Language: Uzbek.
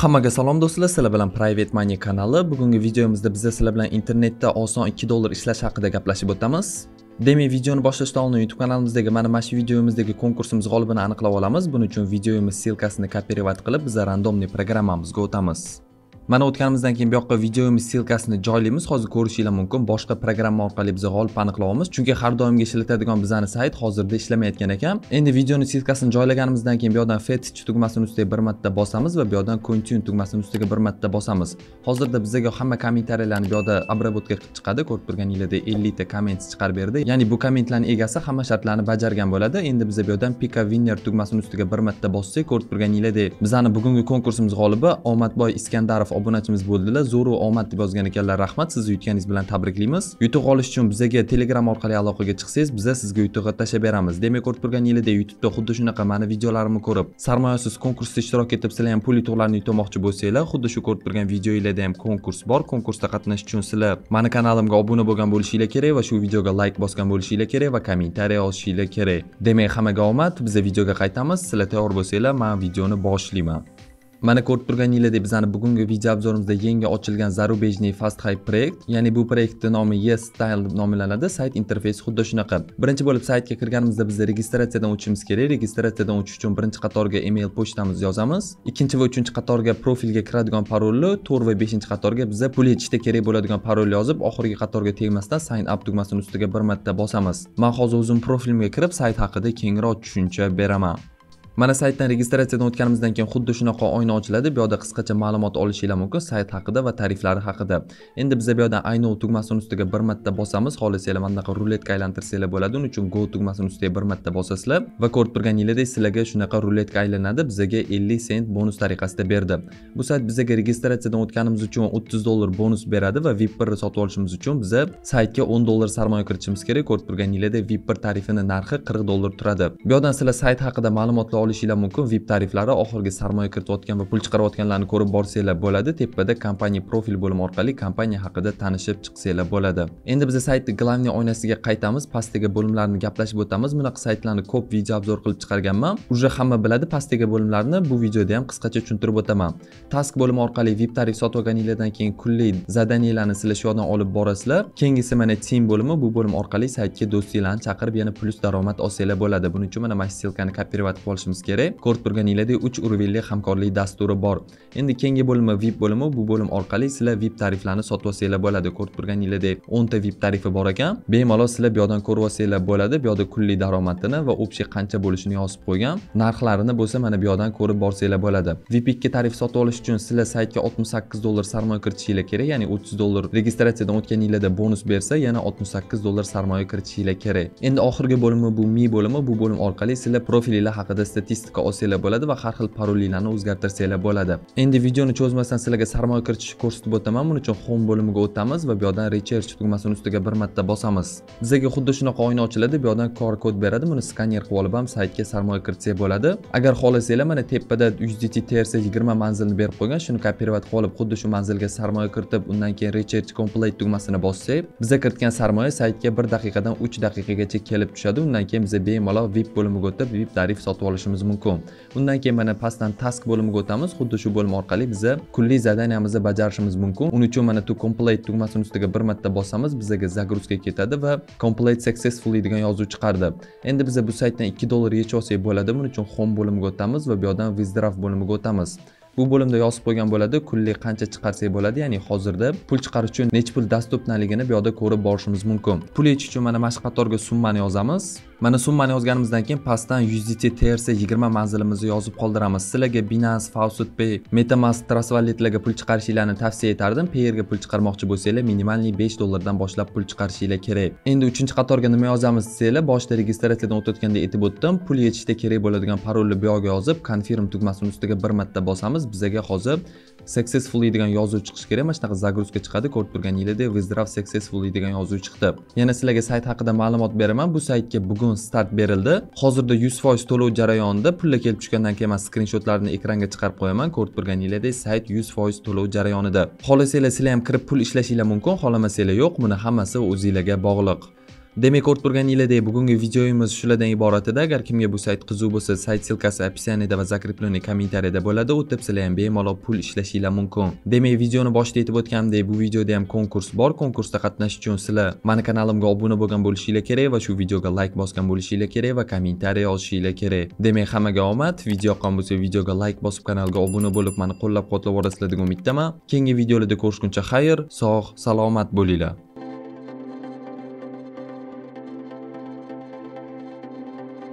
Hammaga salom do'stlar, sizlar bilan Private Money kanali. Bugungi videomizda biz sizlar bilan internetda oson 2 dollar ishlash haqida gaplashib o'tamiz. Demak, videoni boshlashdan oldin YouTube kanalimizdagi mana mana shu videomizdagi konkursimiz g'olibini aniqlab olamiz. Buning uchun videomiz ssilkasini kopirovать qilib, biz randomniy programmamizga o'tamiz. mana o'tganimizdan keyin bu yoqqa videomiz ssilkasini joylaymiz hozir ko'rishinglar mumkin boshqa programma orqali biz g'olib aniqlaymiz chunki har doimga ishlatadigan bizani sayt hozirda ishlamayotgan ekan endi videoni ssilkasini joylaganimizdan keyin bu yoqdan fetch tugmasini ustiga bir marta bosamiz va bu yoqdan continue tugmasini ustiga bir marta bosamiz hozirda bizaga hamma kommentariyalarni bu yoqda обработка qilib chiqadi ko'rib turganinglardek ellikta komment chiqarib berdi ya'ni bu kommentlarni egasi hamma shartlarni bajargan bo'ladi endi biza bu yoqdan pika winner tugmasini ustiga bir marta bossak ko'rib turganinglardek bizani bugungi konkursimiz g'olibi omadboy iskandarov obunachimiz bo'ldilar zo'ru omad deb yozgan ekanlar rahmat sizni yutganingiz bilan tabriklaymiz yutuq olish uchun bizaga telegram orqali aloqaga chiqsangiz biza sizga yutuqni tashlab beramiz demak ko'rib turgan yilida youtubeda xuddi shunaqa mani videolarimni ko'rib sarmoyasiz konkursda ishtirok etib sizlar ham pul yutuqlarni yutmoqchi bo'lsanglar xuddi shu ko'rib turgan videolarda ham konkurs bor konkursda qatnashish uchun sizlar mani kanalimga obuna bo'lgan bo'lishinglar kerak va shu videoga layk bosgan bo'lishinglar kerak va kommentariy yozishinglar kerak demak hammaga omad biza videoga qaytamiz sizlar tayyor bo'lsanglar man videoni boshlayman Mana ko'rib turganinglardek bizani bugungi video obzorimizda yangi ochilgan зарубежный fast hype proyekt, ya'ni bu proyektni nomi Yes Style deb nomlanadi. Sayt interfeysi xuddi shunaqa. Birinchi bo'lib saytga kirganimizda biz registratsiyadan o'tishimiz kerak. Registratsiyadan o'tish uchun birinchi qatorga email pochtamizni yozamiz. Ikkinchi va uchinchi qatorga profilga kiradigan parolni, 4 va 5 qatorga bizga pul yechishda kerak bo'ladigan parolni yozib, oxirgi qatorga tegmasdan sign up tugmasini ustiga bir marta bosamiz. Men hozir o'zim profilimga kirib, sayt haqida kengroq tushuncha beraman. mana saytdan registratsiyadan o'tganimizdan keyin xuddi shunaqa oyna ochiladi bu yoqda qisqacha ma'lumot olishinglar mumkin sayt haqida va tariflari haqida endi biza bu yoqdan i tugmasini ustiga bir marta bosamiz xohlasanglar mana bunaqa ruletka aylantirsanglar bo'ladi uning uchun go tugmasini ustiga bir marta bosasizlar va ko'rib turganinglardek sizlarga shunaqa ruletka aylanadi bizaga 50 sent bonus tariqasida berdi bu sayt bizaga registratsiyadan o'tganimiz uchun 30 dollar bonus beradi va vip birni sotib olishimiz uchun biza saytga 10 dollar sarmoya kiritishimiz kerak ko'rib turganinglardek vip bir tarifini narxi 40 dollar turadi bu yoqdan sizlar sayt haqida ma'lumotlar olishinglar mumkin vip tariflari oxirgi sarmoya kiritayotgan va pul chiqarayotganlarni ko'rib borsanglar bo'ladi tepada kompaniya profil bo'limi orqali kompaniya haqida tanishib chiqsanglar bo'ladi endi biz saytni главный oynasiga qaytamiz pastdagi bo'limlarni gaplashib o'tamiz bunaqa saytlarni ko'p video obzor qilib chiqarganman уже hamma biladi pastdagi bo'limlarni bu videoda ham qisqacha tushuntirib o'taman task bo'limi orqali vip tarif sotib olganinglardan keyin kunlik zadaniyalarni sizlar shu yoqdan olib borasizlar keyingisi mana team bo'limi bu bo'lim orqali saytga do'stinglarni chaqirib yana plyus daromad olsanglar bo'ladi buning uchun mana mana ssilkani kopirovat qilib olishimiz qilishimiz kerak ko'rib turganinglardek uch uroviyli hamkorlik dasturi bor endi keyingi bo'limi vip bo'limi bu bo'lim orqali sizlar vip tariflarni sotib olsanglar bo'ladi ko'rib turganinglardek o'nta vip tarifi bor ekan bemalol sizlar bu yoqdan ko'rib olsanglar bo'ladi bu yoqda kunlik daromadini va общий qancha bo'lishini yozib qo'ygan narxlarini bo'lsa mana bu yoqdan ko'rib borsanglar bo'ladi vip ikki tarif sotib olish uchun sizlar saytga oltmish sakkiz dollar sarmoya kiritishingiz kerak ya'ni o'ttiz dollar registratsiyadan o'tganinglarda bonus bersa yana oltmish sakkiz dollar sarmoya kiritishingiz kerak endi oxirgi bo'limi bu mi bo'limi bu bo'lim orqali sizlar profilinglar haqida statistika olsanglar bo'ladi va har xil parolinglarni o'zgartirsanglar bo'ladi endi videoni cho'zmasdan sizlarga sarmoya kiritishni ko'rsatib o'taman buning uchun home bo'limiga o'tamiz va bu yerdan recherch tugmasini ustiga bir marta bosamiz bizaga xuddi shunaqa oyna ochiladi bu yerdan qr kod beradi buni skaner qilib olib ham saytga sarmoya kiritsak bo'ladi agar xohlasanglar mana tepada usdt trc yigirma manzilni berib qo'ygan shuni kopirovat qilib olib xuddi shu manzilga sarmoya kiritib undan keyin recherch complete tugmasini bossak biza kiritgan sarmoya saytga bir daqiqadan uch daqiqagacha kelib tushadi undan keyin biza bemalol vip bo'limiga o'tib vip tarif sotib olishimiz ko'rishimiz mumkin undan keyin mana pastdan task bo'limiga o'tamiz xuddi shu bo'lim orqali biza kunlik zadaniyamizni bajarishimiz mumkin uning uchun mana tu complete tugmasini ustiga bir marta bosamiz bizaga загрузка ketadi va complete successfully degan yozuv chiqardi endi biza bu saytdan ikki dollar yechib olsak bo'ladi buning uchun home bo'limiga o'tamiz va bu yoqdan withdraw bo'limiga o'tamiz bu bo'limda yozib qo'ygan bo'ladi kunlik qancha chiqarsak bo'ladi ya'ni hozirda pul chiqarish uchun necha pul dostupnaligini bu yoqda ko'rib borishimiz mumkin pul yechish uchun mana mana shu qatorga summani yozamiz mana summani yozganimizdan keyin pastdan USDT TRC 20 manzilimizni yozib qoldiramiz sizlarga Binance Faucet Pay MetaMask trust pul chiqarishinglarni tavsiya etardim payerga pul chiqarmoqchi bo'lsanglar minimalniy 5 dollardan boshlab pul chiqarishinglar kerak endi 3 qatorga nima yozamiz desanglar boshida registratsiyadan o'tayotganda aytib o'tdim pul yechishda kerak bo'ladigan parolni bu yoqqa yozib confirm tugmasini ustiga bir marta bosamiz bizaga hozir successfully degan yozuv chiqishi kerak mana shunaqa загрузка chiqadi ko'rib turganinglardek withdraw successfully degan yozuv chiqdi yana sizlarga sayt haqida ma'lumot beraman bu saytga bugun start berildi hozirda yuz foiz to'lov jarayonida pullar kelib tushgandan keyin man skrinshotlarni ekranga chiqarib qo'yaman ko'rib turganinglardek sayt yuz foiz to'lov jarayonida xohlasanglar sizlar ham kirib pul ishlashinglar mumkin xohlamasanglar yo'q buni hammasi o'zinglarga bog'liq demak ko'rib turganinglardek bugungi videomiz shulardan iborat edi agar kimga bu sayt qiziq bo'lsa sayt ssilkasi описанияda va закрепленный kommentariyada bo'ladi u tip sizlar ham bemalol pul ishlashinglar mumkin demak videoni boshida aytib o'tganimdek bu videoda ham konkurs bor konkursda qatnashish uchun sizlar mani kanalimga obuna bo'lgan bo'lishinglar kerak va shu videoga layk bosgan bo'lishinglar kerak va kommentariy yozishinglar kerak demak hammaga omad video yoqqan bo'lsa videoga layk bosib kanalga obuna bo'lib mani qo'llab quvvatlab borasizlar degan umiddaman keyingi videolarda ko'rishguncha xayr sog' salomat bo'linglar